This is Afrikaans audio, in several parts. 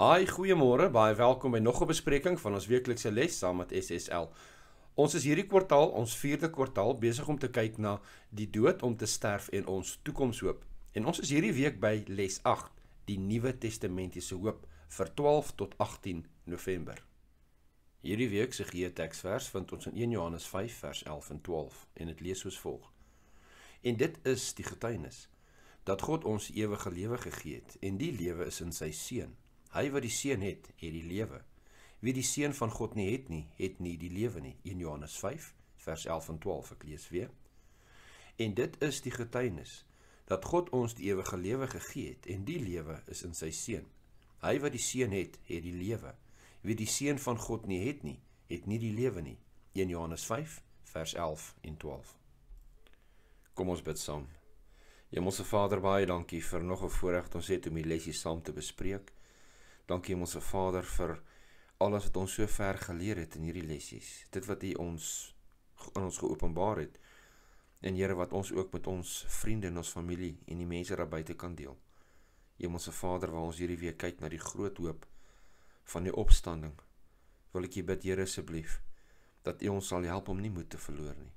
Haai, goeiemôre. Baie welkom by nog 'n bespreking van ons weeklikse les saam met SSL. Ons is hierdie kwartaal, ons 4de kwartaal, besig om te kyk na die dood om te sterf en ons toekomshoop. En ons is hierdie week by les 8, die Nuwe Testamentiese hoop vir 12 tot 18 November. Hierdie week se geheetekstvers vind ons in 1 Johannes 5 vers 11 en 12 en dit lees soos volg. En dit is die getuienis dat God ons ewige lewe gegee het en die lewe is in sy seun. Hy wat die seun het, het die lewe. Wie die seun van God nie het nie, het nie die lewe nie. 1 Johannes 5 vers 11 en 12 ek lees weer. En dit is die getuienis dat God ons die ewige lewe gegee het en die lewe is in sy seun. Hy wat die seun het, het die lewe. Wie die seun van God nie het nie, het nie die lewe nie. 1 Johannes 5 vers 11 en 12. Kom ons bid saam. Hemelse Vader, baie dankie vir nog 'n voorreg ons het om hierdie lesse saam te bespreek. Dankie Hemelse Vader vir alles wat ons so ver geleer het in hierdie lessies. Dit wat U ons aan ons geopenbaar het. En Here wat ons ook met ons vriende en ons familie en die mense daar buite kan deel. Hemelse Vader, waar ons hierdie week kyk na die groot hoop van die opstanding. Wil ek U bid Here asseblief dat U ons sal help om nie moed te verloor nie.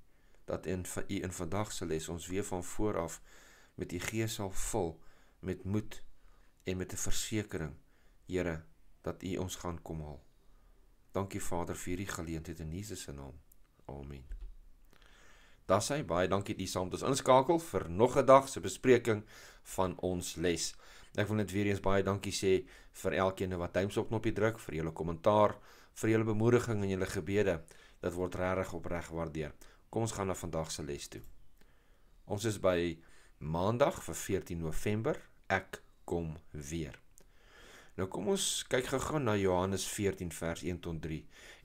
Dat in vir U in vandag se les ons weer van voor af met U gees sal vul met moed en met 'n versekering Here, dat U ons gaan kom haal. Dankie Vader vir hierdie geleentheid in Jesus se naam. Amen. Daar sê baie dankie dat jy saam met ons inskakel vir nog 'n dag se bespreking van ons les. Ek wil net weer eens baie dankie sê vir elkeen wat duims op knoppie druk, vir julle kommentaar, vir julle bemoediging en julle gebede. Dit word regtig opreg gewaardeer. Kom ons gaan na vandag se les toe. Ons is by Maandag vir 14 November. Ek kom weer. Nou kom ons kyk gou-gou na Johannes 14 vers 1 tot 3.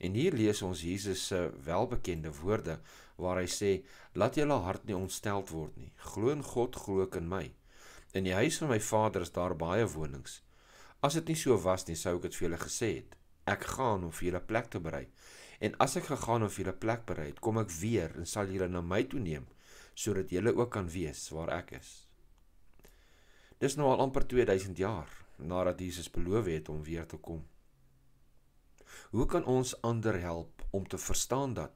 En hier lees ons Jesus se welbekende woorde waar hy sê: "Laat julle hart nie ontstel word nie. Glo in God, glo in my. In die huis van my Vader is daar baie wonings. As dit nie so was nie, sou ek dit vir julle gesê het. Ek gaan om vir julle plek te berei. En as ek gegaan om vir julle plek berei het, kom ek weer en sal julle na my toe neem, sodat julle ook kan wees waar ek is." Dis nou al amper 2000 jaar nadat Jesus beloof het om weer te kom. Hoe kan ons ander help om te verstaan dat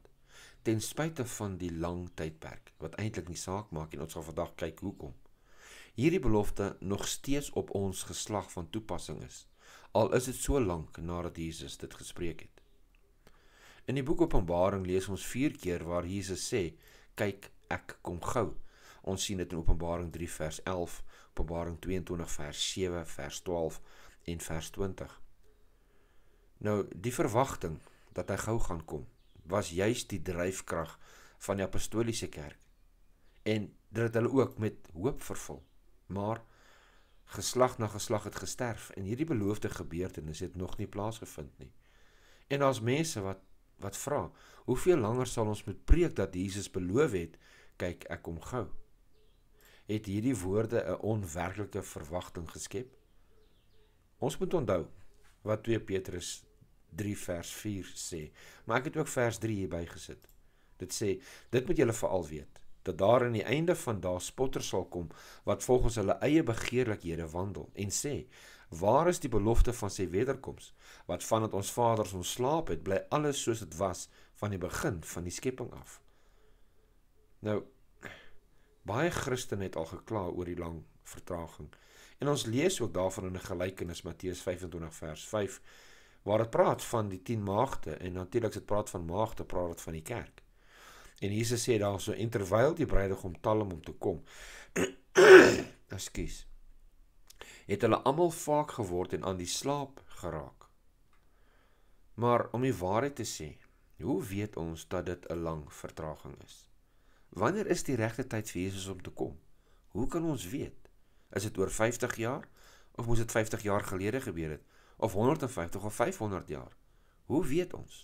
ten spyte van die lang tydperk wat eintlik nie saak maak en ons gaan vandag kyk hoekom hierdie belofte nog steeds op ons geslag van toepassing is al is dit so lank nadat Jesus dit gespreek het. In die boek Openbaring lees ons 4 keer waar Jesus sê kyk ek kom gou Ons sien dit in Openbaring 3 vers 11, Openbaring 22 vers 7, vers 12 en vers 20. Nou, die verwagting dat hy gou gaan kom was juis die dryfkrag van die apostoliese kerk en dit het hulle ook met hoop vervul. Maar geslag na geslag het gesterf en hierdie beloofde gebeurtenis het nog nie plaasgevind nie. En daar's mense wat wat vra, hoeveel langer sal ons moet preek dat Jesus beloof het, kyk ek kom gou het hierdie woorde 'n onwerklike verwagting geskep? Ons moet onthou wat 2 Petrus 3 vers 4 sê, maar ek het ook vers 3 hierby gesit. Dit sê: "Dit moet julle veral weet dat daar aan die einde van daar spotters sal kom wat volgens hulle eie begeerlikhede wandel en sê: Waar is die belofte van sy wederkoms? Wat vandat ons vaders ons slaap het, bly alles soos dit was van die begin van die skepping af." Nou, Baie Christene het al gekla oor die lang vertraging. En ons lees ook daarvan in 'n gelykenis Matteus 25 vers 5 waar dit praat van die 10 maagde en natuurlik as dit praat van maagde, praat dit van die kerk. En Jesus sê daarso: "En terwyl die bruidegom talm om te kom, ekskuus, het hulle almal vaak geword en aan die slaap geraak." Maar om die waarheid te sê, hoe weet ons dat dit 'n lang vertraging is? Wanneer is die regte tyd vir Jesus om te kom? Hoe kan ons weet? Is dit oor 50 jaar of moes dit 50 jaar gelede gebeur het of 150 of 500 jaar? Hoe weet ons?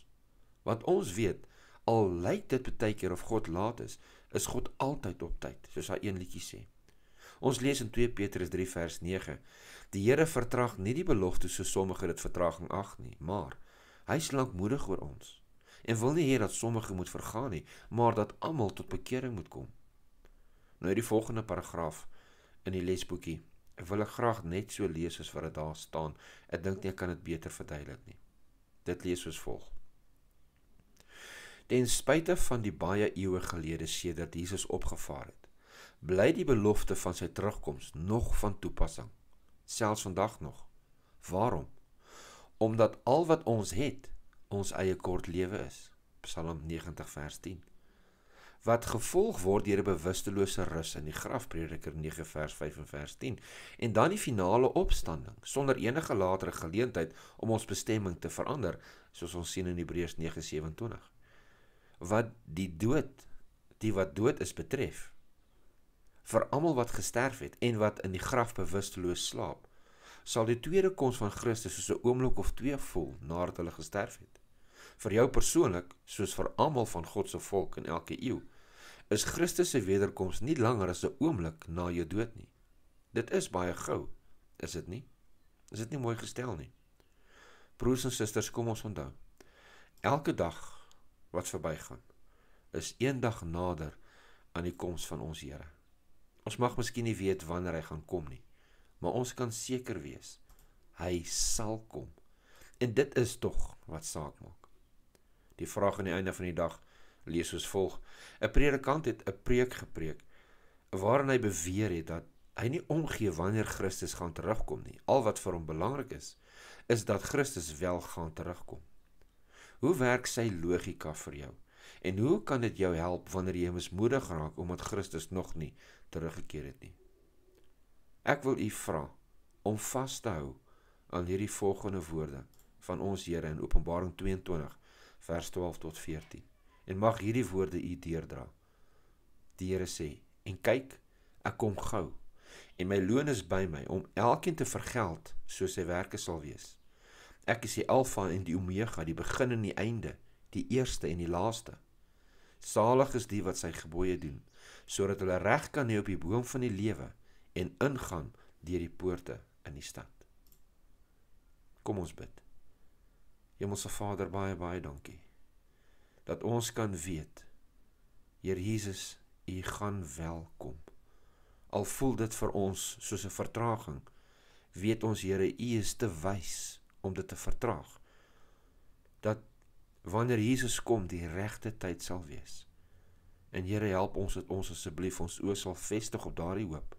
Wat ons weet, al lyk dit baie keer of God laat is, is God altyd op tyd, soos hy een liedjie sê. Ons lees in 2 Petrus 3 vers 9: Die Here vertrag nie die belofte so sommige dit vertraging ag nie, maar hy is lankmoedig oor ons en wil nie hê dat sommige moet vergaan nie, maar dat almal tot bekering moet kom. Nou hierdie volgende paragraaf in die lesboekie wil ek graag net so lees as wat dit daar staan. Ek dink nie ek kan dit beter verduidelik nie. Dit lees soos volg. Ten spyte van die baie eeue gelede sedert Jesus opgevaar het, bly die belofte van sy terugkoms nog van toepassing, selfs vandag nog. Waarom? Omdat al wat ons het, ons eie kort lewe is. Psalm 90 vers 10. Wat gevolg word deur 'n bewustelose rus in die graf Prediker 9 vers 5 en vers 10 en dan die finale opstanding sonder enige latere geleentheid om ons bestemming te verander soos ons sien in Hebreërs 9:27. Wat die dood, die wat dood is betref vir almal wat gesterf het en wat in die graf bewusteloos slaap sal die tweede koms van Christus soos 'n oomblik of twee voel nadat hulle gesterf het. Vir jou persoonlik, soos vir almal van God se volk in elke eeu, is Christus se wederkoms nie langer as 'n oomblik na jou dood nie. Dit is baie gou, is dit nie? Is dit nie mooi gestel nie? Broers en susters, kom ons onthou. Elke dag wat verbygaan, is eendag nader aan die koms van ons Here. Ons mag miskien nie weet wanneer hy gaan kom nie, maar ons kan seker wees hy sal kom. En dit is tog wat saak maak. Die vraag aan die einde van die dag lees soos volg: 'n predikant het 'n preek gepreek waarin hy beweer het dat hy nie omgee wanneer Christus gaan terugkom nie. Al wat vir hom belangrik is, is dat Christus wel gaan terugkom. Hoe werk sy logika vir jou? En hoe kan dit jou help wanneer jy mismoedig raak omdat Christus nog nie teruggekeer het nie? Ek wil u vra om vas te hou aan hierdie volgende woorde van ons Here in Openbaring 22 vers 12 tot 14. En mag hierdie woorde u deerdra. Die Here sê: "En kyk, ek kom gou en my loon is by my om elkeen te vergeld soos sy werke sal wees. Ek is die Alfa en die Omega, die begin en die einde, die eerste en die laaste. Salig is die wat sy gebooie doen, sodat hulle reg kan hê op die boom van die lewe." en ingaan deur die poorte in die stad. Kom ons bid. Hemelse Vader, baie baie dankie dat ons kan weet Heer Jesus, U gaan welkom. Al voel dit vir ons soos 'n vertraging, weet ons Here, U is te wys om dit te vertraag. Dat wanneer Jesus kom, die regte tyd sal wees. En Here, help ons dat ons asseblief ons oë sal vestig op daardie hoop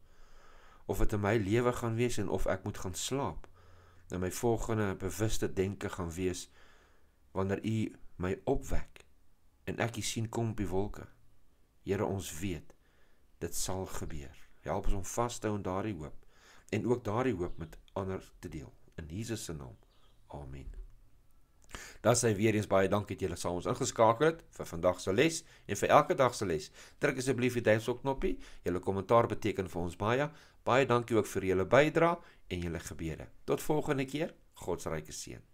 of dit in my lewe gaan wees en of ek moet gaan slaap en nou, my volgende bewuste denke gaan wees wanneer u my opwek en ek u sien kom op die wolke Here ons weet dit sal gebeur help ons om vas te hou aan daardie hoop en ook daardie hoop met ander te deel in Jesus se naam amen Dan sê weer eens baie dankie dat julle saam ons ingeskakel het vir vandag se les en vir elke dag se les. Druk asseblief die duimpie knoppie. Julle kommentaar beteken vir ons baie. Baie dankie ook vir julle bydrae en julle gebede. Tot volgende keer. God se ryke seën.